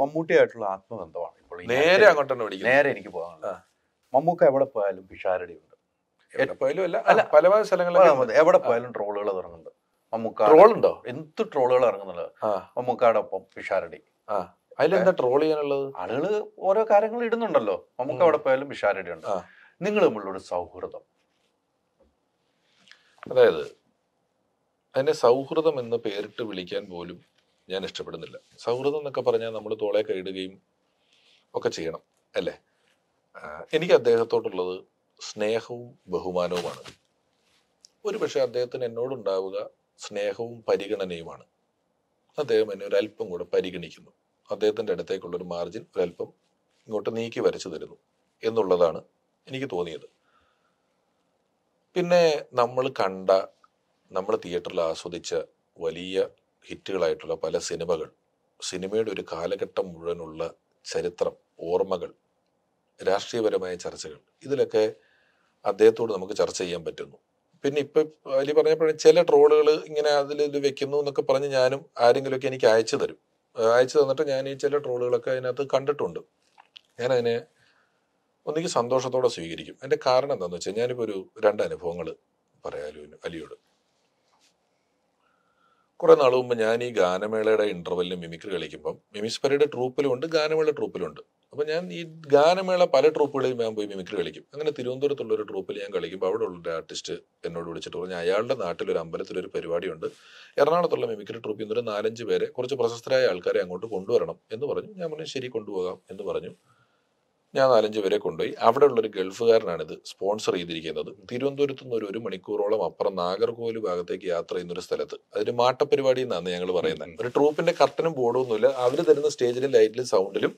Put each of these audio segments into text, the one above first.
മമ്മൂട്ടിയായിട്ടുള്ള ആത്മബന്ധമാണ് ഇപ്പോൾ നേരെ അങ്ങോട്ട് തന്നെ നേരെ എനിക്ക് പോകാനുള്ളത് മമ്മൂക്ക എവിടെ പോയാലും പിഷാരടിയുണ്ട് ഉണ്ട് പോയാലും അല്ല എവിടെ പോയാലും ട്രോളുകൾ തുടങ്ങുന്നുണ്ട് മമ്മൂക്ക ട്രോൾ ഉണ്ടോ എന്ത് ട്രോളുകൾ ഇറങ്ങുന്നുണ്ട് മമ്മൂക്കയുടെ ഒപ്പം പിഷാരടി അതിലെന്താ ട്രോൾ ചെയ്യാനുള്ളത് ആളുകൾ ഓരോ കാര്യങ്ങൾ ഇടുന്നുണ്ടല്ലോ മമ്മൂക്ക എവിടെ പോയാലും പിഷാരടി ഉണ്ട് നിങ്ങൾ തമ്മിലുള്ള സൗഹൃദം അതായത് അതിനെ സൗഹൃദം എന്ന് പേരിട്ട് വിളിക്കാൻ പോലും ഞാൻ ഇഷ്ടപ്പെടുന്നില്ല സൗഹൃദം എന്നൊക്കെ പറഞ്ഞാൽ നമ്മൾ തോളെ കൈയിടുകയും ഒക്കെ ചെയ്യണം അല്ലേ എനിക്ക് അദ്ദേഹത്തോടുള്ളത് സ്നേഹവും ബഹുമാനവുമാണ് ഒരുപക്ഷെ അദ്ദേഹത്തിന് എന്നോടുണ്ടാവുക സ്നേഹവും പരിഗണനയുമാണ് അദ്ദേഹം എന്നെ ഒരല്പം കൂടെ പരിഗണിക്കുന്നു അദ്ദേഹത്തിൻ്റെ അടുത്തേക്കുള്ളൊരു മാർജിൻ ഒരല്പം ഇങ്ങോട്ട് നീക്കി വരച്ചു തരുന്നു എന്നുള്ളതാണ് എനിക്ക് തോന്നിയത് പിന്നെ നമ്മൾ കണ്ട നമ്മൾ തിയേറ്ററിൽ ആസ്വദിച്ച വലിയ ഹിറ്റുകളായിട്ടുള്ള പല സിനിമകൾ സിനിമയുടെ ഒരു കാലഘട്ടം മുഴുവനുള്ള ചരിത്രം ഓർമ്മകൾ രാഷ്ട്രീയപരമായ ചർച്ചകൾ ഇതിലൊക്കെ അദ്ദേഹത്തോട് നമുക്ക് ചർച്ച ചെയ്യാൻ പറ്റുന്നു പിന്നെ ഇപ്പം അലി പറഞ്ഞപ്പോഴേ ചില ട്രോളുകൾ ഇങ്ങനെ അതിൽ ഇത് വെക്കുന്നു എന്നൊക്കെ പറഞ്ഞ് ഞാനും ആരെങ്കിലുമൊക്കെ എനിക്ക് അയച്ചു തരും അയച്ചു തന്നിട്ട് ഞാൻ ഈ ചില ട്രോളുകളൊക്കെ അതിനകത്ത് കണ്ടിട്ടുണ്ട് ഞാൻ അതിനെ ഒന്നുകിൽ സന്തോഷത്തോടെ സ്വീകരിക്കും എൻ്റെ കാരണം എന്താണെന്ന് വെച്ചാൽ ഞാനിപ്പോൾ ഒരു രണ്ട് അനുഭവങ്ങൾ പറയാലോ അലിയോട് കുറെ നാൾ മുമ്പ് ഞാൻ ഈ ഗാനമേളയുടെ ഇന്റർവെല്ലിൽ മിമിക്രി മിമിക്സ് മിമിസ്പരയുടെ ട്രൂപ്പിലും ഉണ്ട് ഗാനമേള ട്രൂപ്പിലും ഉണ്ട് അപ്പൊ ഞാൻ ഈ ഗാനമേള പല ട്രൂപ്പുകളിലും ഞാൻ പോയി മിമിക്രി കളിക്കും അങ്ങനെ തിരുവനന്തപുരത്തുള്ള ഒരു ട്രൂപ്പിൽ ഞാൻ കളിക്കുമ്പോൾ അവിടെ ഉള്ള ആർട്ടിസ്റ്റ് എന്നോട് വിളിച്ചിട്ട് പറഞ്ഞു അയാളുടെ നാട്ടിൽ ഒരു അമ്പലത്തിൽ ഒരു പരിപാടിയുണ്ട് എറണാകുളത്തുള്ള മിമിക്രി ട്രൂപ്പിൽ നിന്ന് ഒരു നാലഞ്ച് പേരെ കുറച്ച് പ്രശസ്തരായ ആൾക്കാരെ അങ്ങോട്ട് കൊണ്ടുവരണം എന്ന് പറഞ്ഞു ഞാൻ പറഞ്ഞു ശരി കൊണ്ടുപോകാം എന്ന് പറഞ്ഞു ഞാൻ നാലഞ്ച് പേരെ കൊണ്ടുപോയി അവിടെ ഉള്ളൊരു ഗൾഫുകാരനാണിത് ഇത് സ്പോൺസർ ചെയ്തിരിക്കുന്നത് തിരുവനന്തപുരത്തു നിന്ന് ഒരു ഒരു മണിക്കൂറോളം അപ്പുറം നാഗർകോവിൽ ഭാഗത്തേക്ക് യാത്ര ചെയ്യുന്ന ഒരു സ്ഥലത്ത് അതൊരു പരിപാടി എന്നാണ് ഞങ്ങൾ പറയുന്നത് ഒരു ട്രൂപ്പിന്റെ കർട്ടനും ബോർഡും ഒന്നുമില്ല അവർ തരുന്ന സ്റ്റേജിലും ലൈറ്റിലും സൗണ്ടിലും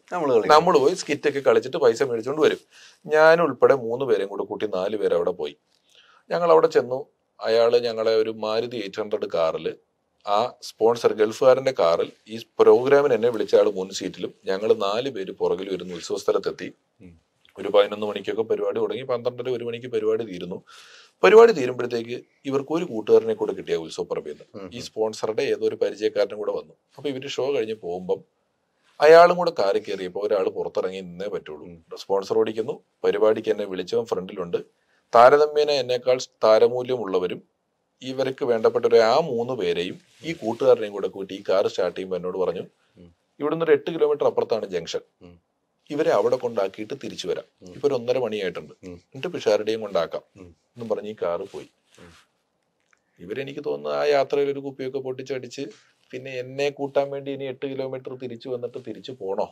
നമ്മൾ പോയി സ്കിറ്റൊക്കെ കളിച്ചിട്ട് പൈസ മേടിച്ചുകൊണ്ട് വരും ഞാൻ ഉൾപ്പെടെ മൂന്ന് പേരെയും കൂടെ കൂട്ടി നാല് പേരവിടെ അവിടെ പോയി ഞങ്ങൾ അവിടെ ചെന്നു അയാൾ ഞങ്ങളെ ഒരു മാരുതി എയ്റ്റ് ഹൺഡ്രഡ് കാറിൽ ആ സ്പോൺസർ ഗൾഫുകാരൻ്റെ കാറിൽ ഈ പ്രോഗ്രാമിന് എന്നെ വിളിച്ച ആൾ മുൻ സീറ്റിലും ഞങ്ങൾ നാല് പേര് പുറകിൽ ഇരുന്ന് ഉത്സവ സ്ഥലത്തെത്തി ഒരു പതിനൊന്ന് മണിക്കൊക്കെ പരിപാടി തുടങ്ങി പന്ത്രണ്ടര ഒരു മണിക്ക് പരിപാടി തീരുന്നു പരിപാടി തീരുമ്പോഴത്തേക്ക് ഇവർക്ക് ഒരു കൂട്ടുകാരനെ കൂടെ കിട്ടിയ ഉത്സവപ്പറമ്പിൽ നിന്ന് ഈ സ്പോൺസറുടെ ഏതോ ഒരു പരിചയക്കാരനും കൂടെ വന്നു അപ്പൊ ഇവര് ഷോ കഴിഞ്ഞ് പോകുമ്പം അയാളും കൂടെ കാറി കയറിയപ്പോൾ ഒരാൾ പുറത്തിറങ്ങി നിന്നേ പറ്റുള്ളൂ സ്പോൺസർ ഓടിക്കുന്നു പരിപാടിക്ക് എന്നെ വിളിച്ചവൻ ഫ്രണ്ടിലുണ്ട് താരതമ്യേന എന്നേക്കാൾ താരമൂല്യമുള്ളവരും ഇവർക്ക് വേണ്ടപ്പെട്ട ഒരു ആ മൂന്ന് പേരെയും ഈ കൂട്ടുകാരനെയും കൂടെ കൂട്ടി ഈ കാർ സ്റ്റാർട്ട് ചെയ്യുമ്പോൾ എന്നോട് പറഞ്ഞു ഇവിടുന്ന് ഒരു എട്ട് കിലോമീറ്റർ അപ്പുറത്താണ് ജംഗ്ഷൻ ഇവരെ അവിടെ കൊണ്ടാക്കിയിട്ട് തിരിച്ചു വരാം ഇപ്പൊ ഒരു ഒന്നര മണിയായിട്ടുണ്ട് എന്നിട്ട് പിഷാരുടെയും കൊണ്ടാക്കാം എന്നും പറഞ്ഞ് ഈ കാറ് പോയി ഇവരെനിക്ക് തോന്നുന്നു ആ യാത്രയിൽ ഒരു കുപ്പിയൊക്കെ പൊട്ടിച്ചടിച്ച് പിന്നെ എന്നെ കൂട്ടാൻ വേണ്ടി ഇനി എട്ട് കിലോമീറ്റർ തിരിച്ചു വന്നിട്ട് തിരിച്ചു പോണോ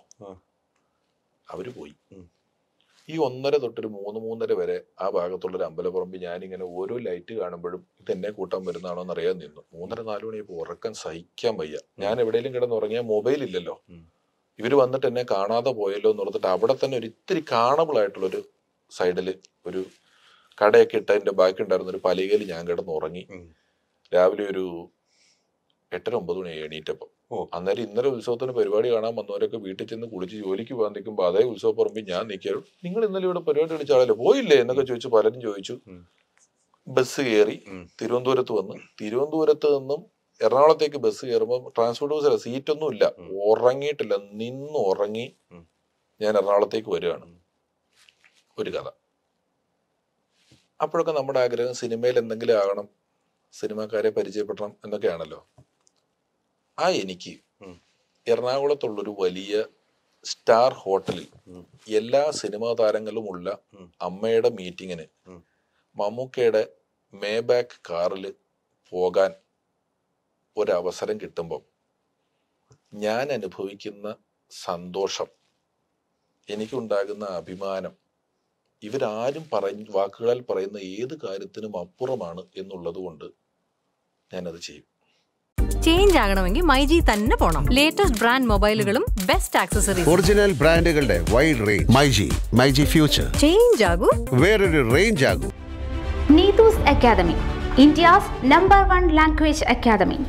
അവര് പോയി ഈ ഒന്നര തൊട്ടൊരു മൂന്ന് മൂന്നര വരെ ആ ഭാഗത്തുള്ളൊരു അമ്പലപ്പുറമ്പ് ഞാനിങ്ങനെ ഓരോ ലൈറ്റ് കാണുമ്പോഴും ഇതെന്നെ കൂട്ടാൻ വരുന്നതാണോ എന്ന് അറിയാൻ നിന്നു മൂന്നര നാല് മണിയപ്പോൾ ഉറക്കം സഹിക്കാൻ വയ്യ ഞാൻ എവിടെയെങ്കിലും കിടന്നുറങ്ങിയാൽ മൊബൈൽ ഇല്ലല്ലോ ഇവർ വന്നിട്ട് എന്നെ കാണാതെ പോയല്ലോ എന്ന് പറഞ്ഞിട്ട് അവിടെ തന്നെ ഒരു ഇത്തിരി കാണബിൾ ആയിട്ടുള്ളൊരു സൈഡിൽ ഒരു കടയൊക്കെ ഇട്ട് അതിൻ്റെ ബാക്കി ഉണ്ടായിരുന്ന ഒരു പലികയിൽ ഞാൻ കിടന്ന് ഉറങ്ങി രാവിലെ ഒരു എട്ടര ഒമ്പത് മണി എണീറ്റപ്പം അന്നേരം ഇന്നലെ ഉത്സവത്തിന് പരിപാടി കാണാൻ വന്നവരൊക്കെ വീട്ടിൽ ചെന്ന് കുളിച്ച് ജോലിക്ക് പോകാൻ നിൽക്കുമ്പോൾ അതേ ഉത്സവ പറമ്പിൽ ഞാൻ നിൽക്കാറും നിങ്ങൾ ഇന്നലെ ഇവിടെ പരിപാടി കളിച്ച പോയില്ലേ എന്നൊക്കെ ചോദിച്ചു പലരും ചോദിച്ചു ബസ് കയറി തിരുവനന്തപുരത്ത് വന്ന് തിരുവനന്തപുരത്ത് നിന്നും എറണാകുളത്തേക്ക് ബസ് കയറുമ്പോൾ ട്രാൻസ്പോർട്ട് സീറ്റ് ഒന്നും ഇല്ല ഉറങ്ങിയിട്ടില്ല നിന്ന് ഉറങ്ങി ഞാൻ എറണാകുളത്തേക്ക് വരികയാണ് ഒരു കഥ അപ്പോഴൊക്കെ നമ്മുടെ ആഗ്രഹം സിനിമയിൽ എന്തെങ്കിലും ആകണം സിനിമാക്കാരെ പരിചയപ്പെടണം എന്നൊക്കെയാണല്ലോ ആ എനിക്ക് എറണാകുളത്തുള്ളൊരു വലിയ സ്റ്റാർ ഹോട്ടലിൽ എല്ലാ സിനിമാ താരങ്ങളുമുള്ള അമ്മയുടെ മീറ്റിങ്ങിന് മമ്മൂക്കയുടെ മേബാക്ക് കാറിൽ പോകാൻ ഒരവസരം കിട്ടുമ്പം ഞാൻ അനുഭവിക്കുന്ന സന്തോഷം എനിക്കുണ്ടാകുന്ന അഭിമാനം ഇവരാരും പറഞ്ഞ് വാക്കുകളാൽ പറയുന്ന ഏത് കാര്യത്തിനും അപ്പുറമാണ് എന്നുള്ളത് കൊണ്ട് ഞാനത് ചെയ്യും ചേഞ്ച് ആകണമെങ്കിൽ മൈജി തന്നെ പോണം ലേറ്റസ്റ്റ് ബ്രാൻഡ് മൊബൈലുകളും ബെസ്റ്റ് ആക്സസറീസ് ഒറിജിനൽ ബ്രാൻഡുകളുടെ wide range myG myG future change ആകൂ വേറൊരു റേഞ്ച് ആകൂ Neethu's academy India's number one language academy